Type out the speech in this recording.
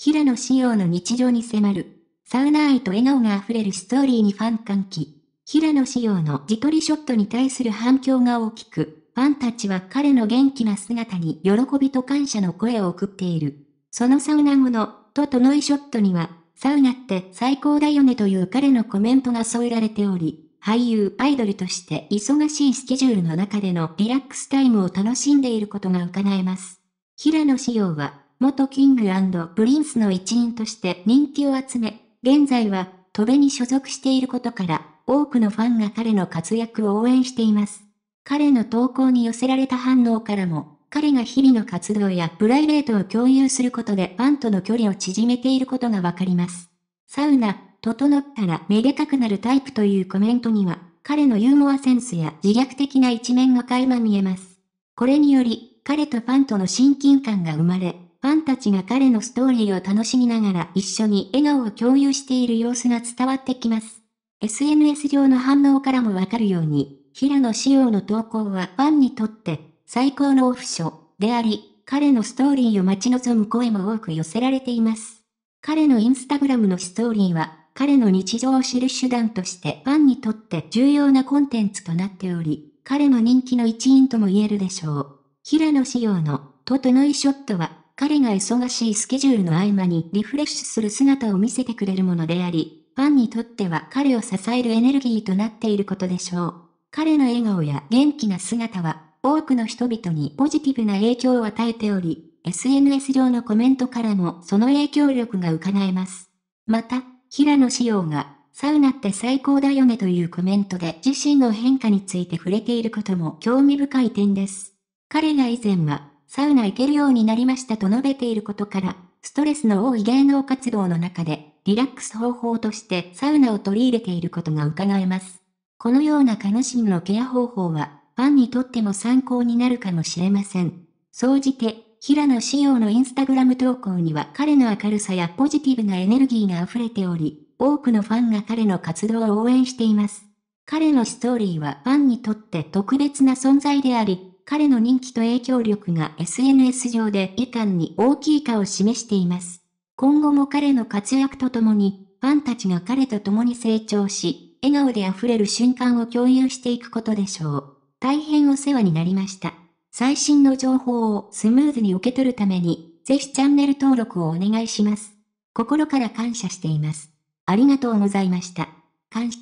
平野紫耀の日常に迫る。サウナ愛と笑顔が溢れるストーリーにファン歓喜。平野紫耀の自撮りショットに対する反響が大きく、ファンたちは彼の元気な姿に喜びと感謝の声を送っている。そのサウナ後の、ととのいショットには、サウナって最高だよねという彼のコメントが添えられており、俳優、アイドルとして忙しいスケジュールの中でのリラックスタイムを楽しんでいることが伺えます。平野紫耀は、元キングプリンスの一員として人気を集め、現在は、トベに所属していることから、多くのファンが彼の活躍を応援しています。彼の投稿に寄せられた反応からも、彼が日々の活動やプライベートを共有することでファンとの距離を縮めていることがわかります。サウナ、整ったらめでたくなるタイプというコメントには、彼のユーモアセンスや自虐的な一面が垣間見えます。これにより、彼とファンとの親近感が生まれ、ファンたちが彼のストーリーを楽しみながら一緒に笑顔を共有している様子が伝わってきます。SNS 上の反応からもわかるように、平野紫耀の投稿はファンにとって最高のオフショであり、彼のストーリーを待ち望む声も多く寄せられています。彼のインスタグラムのストーリーは、彼の日常を知る手段としてファンにとって重要なコンテンツとなっており、彼の人気の一員とも言えるでしょう。平野紫耀の、整いショットは彼が忙しいスケジュールの合間にリフレッシュする姿を見せてくれるものであり、ファンにとっては彼を支えるエネルギーとなっていることでしょう。彼の笑顔や元気な姿は、多くの人々にポジティブな影響を与えており、SNS 上のコメントからもその影響力が伺えます。また、平野紫耀が、サウナって最高だよねというコメントで自身の変化について触れていることも興味深い点です。彼が以前は、サウナ行けるようになりましたと述べていることから、ストレスの多い芸能活動の中で、リラックス方法としてサウナを取り入れていることが伺えます。このような悲しみのケア方法は、ファンにとっても参考になるかもしれません。総じて、平野仕様のインスタグラム投稿には彼の明るさやポジティブなエネルギーが溢れており、多くのファンが彼の活動を応援しています。彼のストーリーはファンにとって特別な存在であり、彼の人気と影響力が SNS 上で以下に大きいかを示しています。今後も彼の活躍とともに、ファンたちが彼と共に成長し、笑顔で溢れる瞬間を共有していくことでしょう。大変お世話になりました。最新の情報をスムーズに受け取るために、ぜひチャンネル登録をお願いします。心から感謝しています。ありがとうございました。感謝